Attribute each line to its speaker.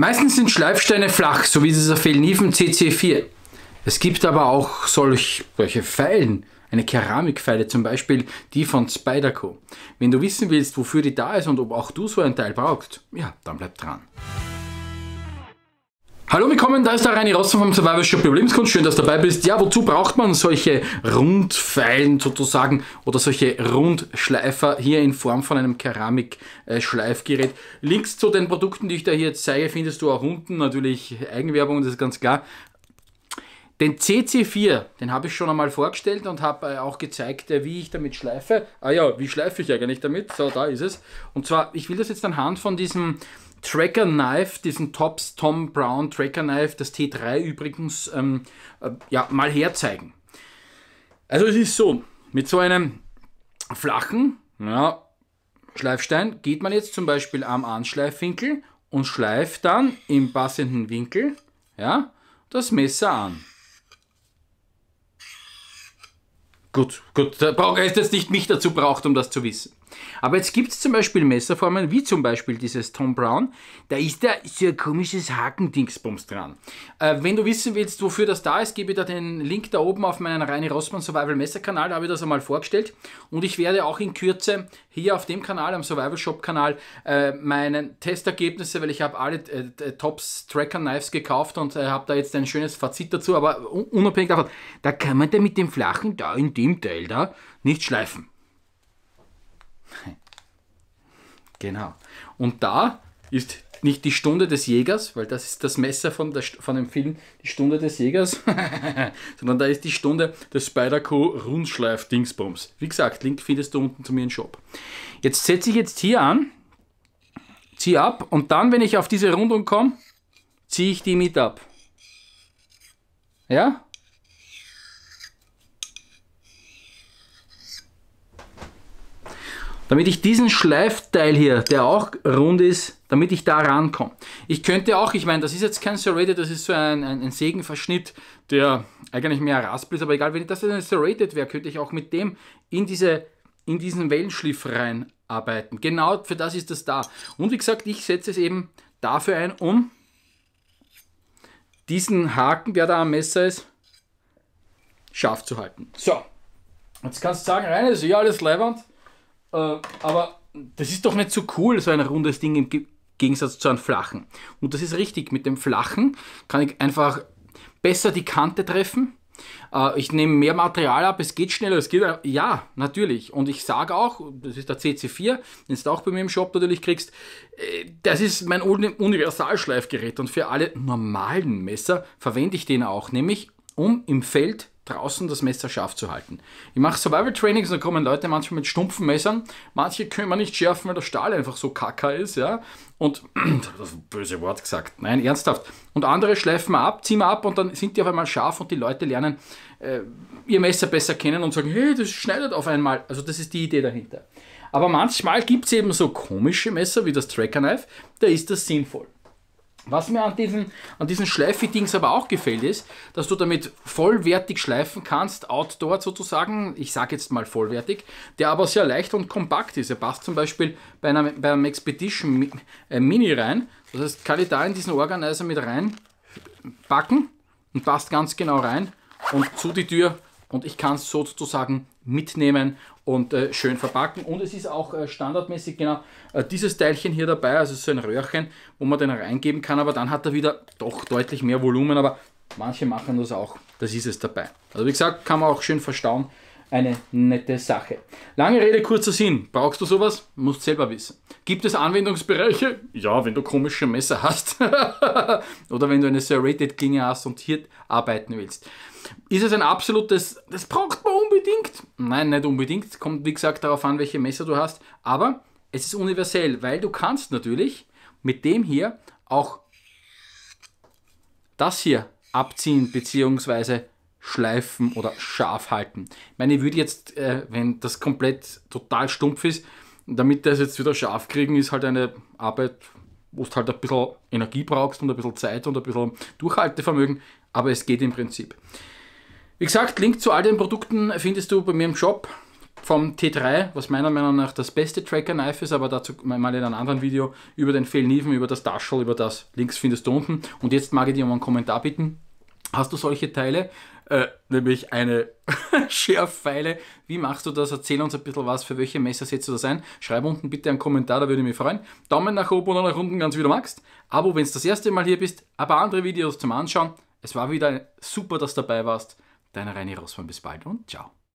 Speaker 1: Meistens sind Schleifsteine flach, so wie dieser Felniven CC4. Es gibt aber auch solch, solche Pfeilen, eine Keramikpfeile zum Beispiel, die von Spyderco. Wenn du wissen willst, wofür die da ist und ob auch du so ein Teil brauchst, ja, dann bleib dran. Hallo, willkommen, da ist der Reini Rossen vom Survival Shop Lebenskunst. Schön, dass du dabei bist. Ja, wozu braucht man solche Rundfeilen sozusagen oder solche Rundschleifer hier in Form von einem Keramikschleifgerät? Links zu den Produkten, die ich da hier jetzt zeige, findest du auch unten. Natürlich Eigenwerbung, das ist ganz klar. Den CC4, den habe ich schon einmal vorgestellt und habe äh, auch gezeigt, äh, wie ich damit schleife. Ah ja, wie schleife ich eigentlich damit? So, da ist es. Und zwar, ich will das jetzt anhand von diesem Tracker Knife, diesen Tops Tom Brown Tracker Knife, das T3 übrigens, ähm, äh, ja, mal herzeigen. Also es ist so, mit so einem flachen ja, Schleifstein geht man jetzt zum Beispiel am Anschleifwinkel und schleift dann im passenden Winkel ja, das Messer an. Gut, gut, da braucht er jetzt nicht mich dazu braucht, um das zu wissen. Aber jetzt gibt es zum Beispiel Messerformen, wie zum Beispiel dieses Tom Brown, da ist da so ein komisches Hakendingsbums dran. Äh, wenn du wissen willst, wofür das da ist, gebe ich dir den Link da oben auf meinen Reine Rossmann Survival Messerkanal, da habe ich das einmal vorgestellt. Und ich werde auch in Kürze hier auf dem Kanal, am Survival Shop Kanal, äh, meine Testergebnisse, weil ich habe alle äh, äh Tops Tracker Knives gekauft und äh, habe da jetzt ein schönes Fazit dazu, aber unabhängig davon, da kann man da mit dem flachen da in dem Teil da nicht schleifen. Genau. Und da ist nicht die Stunde des Jägers, weil das ist das Messer von, der, von dem Film Die Stunde des Jägers, sondern da ist die Stunde des Spider-Co-Rundschleif-Dingsbums. Wie gesagt, Link findest du unten zu mir im Shop. Jetzt setze ich jetzt hier an, ziehe ab und dann, wenn ich auf diese Rundung komme, ziehe ich die mit ab. Ja? damit ich diesen Schleifteil hier, der auch rund ist, damit ich da rankomme. Ich könnte auch, ich meine, das ist jetzt kein Serrated, das ist so ein, ein, ein Sägenverschnitt, der eigentlich mehr Raspel ist, aber egal, wenn das ein Serrated wäre, könnte ich auch mit dem in, diese, in diesen Wellenschliff reinarbeiten. Genau für das ist das da. Und wie gesagt, ich setze es eben dafür ein, um diesen Haken, der da am Messer ist, scharf zu halten. So, jetzt kannst du sagen, rein ist ja alles leibend. Äh, aber das ist doch nicht so cool, so ein rundes Ding im Gegensatz zu einem flachen. Und das ist richtig. Mit dem flachen kann ich einfach besser die Kante treffen. Äh, ich nehme mehr Material ab, es geht schneller, es geht. Äh, ja, natürlich. Und ich sage auch, das ist der CC4, den du auch bei mir im Shop natürlich kriegst, äh, das ist mein Universalschleifgerät. Und für alle normalen Messer verwende ich den auch, nämlich um im Feld draußen das Messer scharf zu halten. Ich mache Survival Trainings, da kommen Leute manchmal mit stumpfen Messern, manche können man nicht schärfen, weil der Stahl einfach so kacker ist, ja. Und das böse Wort gesagt, nein, ernsthaft. Und andere schleifen wir ab, ziehen wir ab und dann sind die auf einmal scharf und die Leute lernen äh, ihr Messer besser kennen und sagen, hey, das schneidet auf einmal. Also das ist die Idee dahinter. Aber manchmal gibt es eben so komische Messer wie das Tracker Knife, da ist das sinnvoll. Was mir an diesen, an diesen Schleife-Dings aber auch gefällt, ist, dass du damit vollwertig schleifen kannst, outdoor sozusagen, ich sage jetzt mal vollwertig, der aber sehr leicht und kompakt ist. Er passt zum Beispiel bei, einer, bei einem Expedition äh, Mini rein. Das heißt, kann ich da in diesen Organizer mit reinpacken und passt ganz genau rein und zu die Tür und ich kann es sozusagen mitnehmen und äh, schön verpacken. Und es ist auch äh, standardmäßig genau äh, dieses Teilchen hier dabei, also so ein Röhrchen, wo man den reingeben kann, aber dann hat er wieder doch deutlich mehr Volumen, aber manche machen das auch, das ist es dabei. Also wie gesagt, kann man auch schön verstauen eine nette Sache. Lange Rede, kurzer Sinn. Brauchst du sowas? Musst selber wissen. Gibt es Anwendungsbereiche? Ja, wenn du komische Messer hast oder wenn du eine serrated Klinge hast und hier arbeiten willst. Ist es ein absolutes, das braucht man unbedingt? Nein, nicht unbedingt. Kommt wie gesagt darauf an, welche Messer du hast. Aber es ist universell, weil du kannst natürlich mit dem hier auch das hier abziehen bzw schleifen oder scharf halten. Ich meine, ich würde jetzt, äh, wenn das komplett total stumpf ist, damit das jetzt wieder scharf kriegen, ist halt eine Arbeit, wo du halt ein bisschen Energie brauchst und ein bisschen Zeit und ein bisschen Durchhaltevermögen, aber es geht im Prinzip. Wie gesagt, Link zu all den Produkten findest du bei mir im Shop vom T3, was meiner Meinung nach das beste Tracker-Knife ist, aber dazu mal in einem anderen Video über den Fehlniven, über das Taschel, über das. Links findest du unten. Und jetzt mag ich dir um einen Kommentar bitten. Hast du solche Teile? Äh, nämlich eine Schärfpfeile. Wie machst du das? Erzähl uns ein bisschen was, für welche Messer setzt du das ein? Schreib unten bitte einen Kommentar, da würde ich mich freuen. Daumen nach oben oder nach unten, ganz wie du magst. Abo, wenn es das erste Mal hier bist, Ein paar andere Videos zum Anschauen. Es war wieder super, dass du dabei warst. Deiner Reini Rossmann, bis bald und ciao.